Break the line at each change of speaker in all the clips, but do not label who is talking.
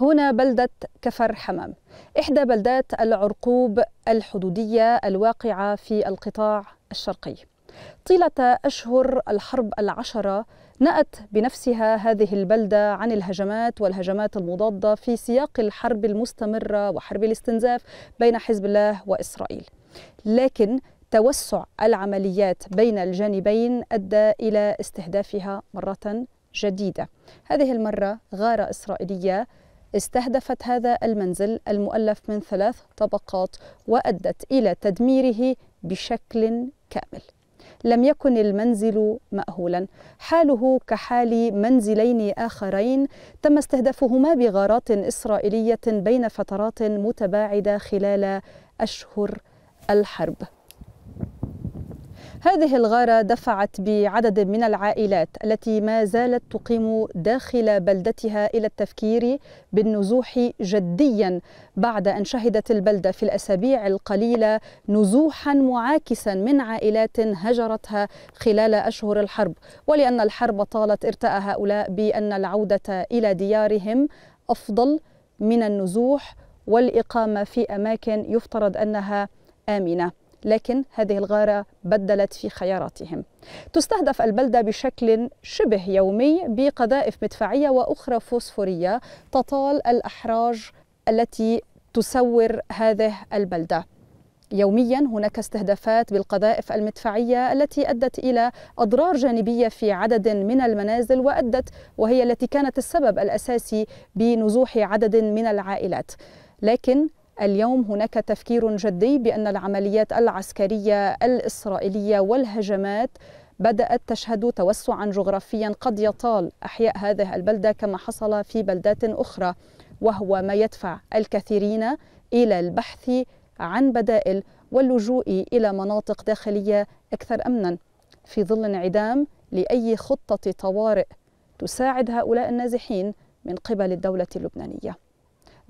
هنا بلدة كفر حمام إحدى بلدات العرقوب الحدودية الواقعة في القطاع الشرقي طيلة أشهر الحرب العشرة نأت بنفسها هذه البلدة عن الهجمات والهجمات المضادة في سياق الحرب المستمرة وحرب الاستنزاف بين حزب الله وإسرائيل لكن توسع العمليات بين الجانبين أدى إلى استهدافها مرة جديدة هذه المرة غارة إسرائيلية استهدفت هذا المنزل المؤلف من ثلاث طبقات وأدت إلى تدميره بشكل كامل لم يكن المنزل مأهولا حاله كحال منزلين آخرين تم استهدافهما بغارات إسرائيلية بين فترات متباعدة خلال أشهر الحرب هذه الغارة دفعت بعدد من العائلات التي ما زالت تقيم داخل بلدتها إلى التفكير بالنزوح جديا بعد أن شهدت البلدة في الأسابيع القليلة نزوحا معاكسا من عائلات هجرتها خلال أشهر الحرب ولأن الحرب طالت ارتأى هؤلاء بأن العودة إلى ديارهم أفضل من النزوح والإقامة في أماكن يفترض أنها آمنة لكن هذه الغارة بدلت في خياراتهم تستهدف البلدة بشكل شبه يومي بقذائف مدفعية وأخرى فوسفورية تطال الأحراج التي تسور هذه البلده يوميا هناك استهدافات بالقذائف المدفعيه التي ادت الى اضرار جانبيه في عدد من المنازل وادت وهي التي كانت السبب الاساسي بنزوح عدد من العائلات لكن اليوم هناك تفكير جدي بأن العمليات العسكرية الإسرائيلية والهجمات بدأت تشهد توسعا جغرافيا قد يطال أحياء هذه البلدة كما حصل في بلدات أخرى وهو ما يدفع الكثيرين إلى البحث عن بدائل واللجوء إلى مناطق داخلية أكثر أمنا في ظل انعدام لأي خطة طوارئ تساعد هؤلاء النازحين من قبل الدولة اللبنانية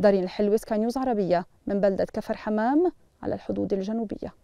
دارين الحلوس كان نيوز عربية من بلدة كفر حمام على الحدود الجنوبية